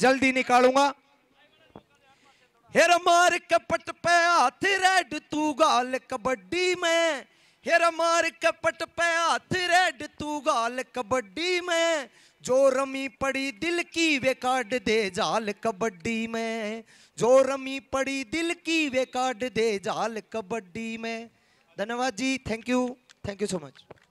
जल्दी निकालूंगा हेर मार कपट पे हाथ रेड तू गाल कबड्डी में हेर मार कपट पे हाथ रेड तू गाल कबड्डी में जो रमी पड़ी दिल की वे काट दे जाल कबड्डी में जो रमी पड़ी दिल की वे काट दे जाल कबड्डी में धन्यवाद जी thank you thank you so much